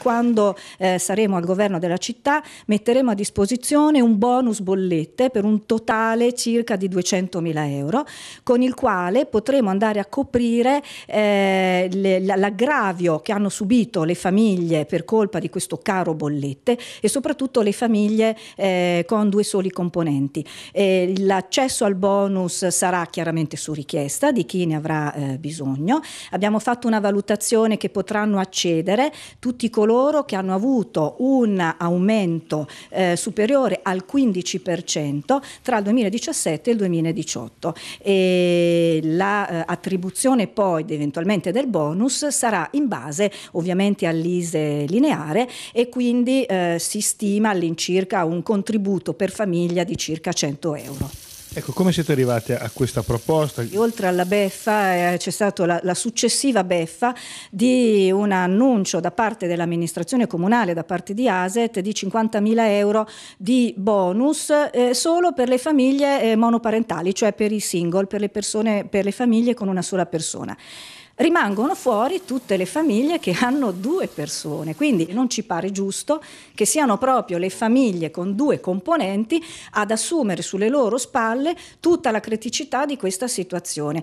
quando eh, saremo al governo della città metteremo a disposizione un bonus bollette per un totale circa di 200.000 euro con il quale potremo andare a coprire eh, l'aggravio che hanno subito le famiglie per colpa di questo caro bollette e soprattutto le famiglie eh, con due soli componenti. l'accesso al bonus sarà chiaramente su richiesta di chi ne avrà eh, bisogno. Abbiamo fatto una valutazione che potranno accedere tutti coloro coloro che hanno avuto un aumento eh, superiore al 15% tra il 2017 e il 2018 e l'attribuzione la, eh, poi eventualmente del bonus sarà in base ovviamente all'ISE lineare e quindi eh, si stima all'incirca un contributo per famiglia di circa 100 euro. Ecco, come siete arrivati a questa proposta? E oltre alla beffa eh, c'è stata la, la, successiva beffa di un annuncio da parte dell'amministrazione comunale, da parte di ASET, di 50.000 euro di bonus eh, solo per le famiglie eh, monoparentali, cioè per i single, per le, persone, per le famiglie con una sola persona rimangono fuori tutte le famiglie che hanno due persone, quindi non ci pare giusto che siano proprio le famiglie con due componenti ad assumere sulle loro spalle tutta la criticità di questa situazione.